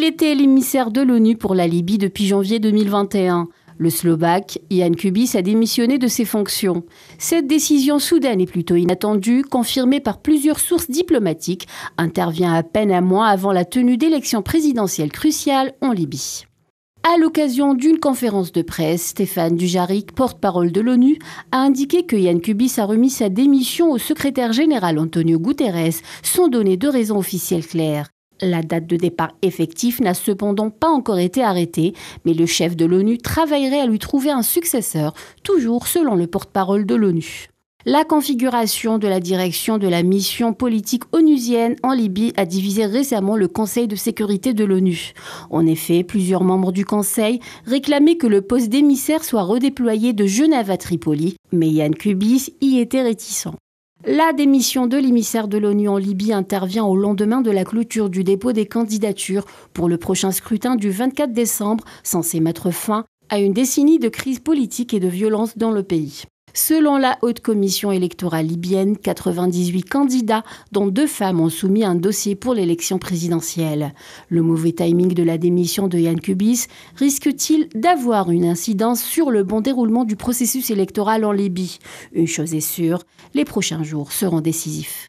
Il était l'émissaire de l'ONU pour la Libye depuis janvier 2021. Le Slovaque, Ian Kubis, a démissionné de ses fonctions. Cette décision soudaine et plutôt inattendue, confirmée par plusieurs sources diplomatiques, intervient à peine un mois avant la tenue d'élections présidentielles cruciales en Libye. À l'occasion d'une conférence de presse, Stéphane Dujarric, porte-parole de l'ONU, a indiqué que Yann Kubis a remis sa démission au secrétaire général Antonio Guterres sans donner de raisons officielles claires. La date de départ effectif n'a cependant pas encore été arrêtée, mais le chef de l'ONU travaillerait à lui trouver un successeur, toujours selon le porte-parole de l'ONU. La configuration de la direction de la mission politique onusienne en Libye a divisé récemment le Conseil de sécurité de l'ONU. En effet, plusieurs membres du Conseil réclamaient que le poste d'émissaire soit redéployé de Genève à Tripoli, mais Yann Kubis y était réticent. La démission de l'émissaire de l'ONU en Libye intervient au lendemain de la clôture du dépôt des candidatures pour le prochain scrutin du 24 décembre, censé mettre fin à une décennie de crise politique et de violence dans le pays. Selon la Haute Commission électorale libyenne, 98 candidats, dont deux femmes, ont soumis un dossier pour l'élection présidentielle. Le mauvais timing de la démission de Yann Kubis risque-t-il d'avoir une incidence sur le bon déroulement du processus électoral en Libye Une chose est sûre, les prochains jours seront décisifs.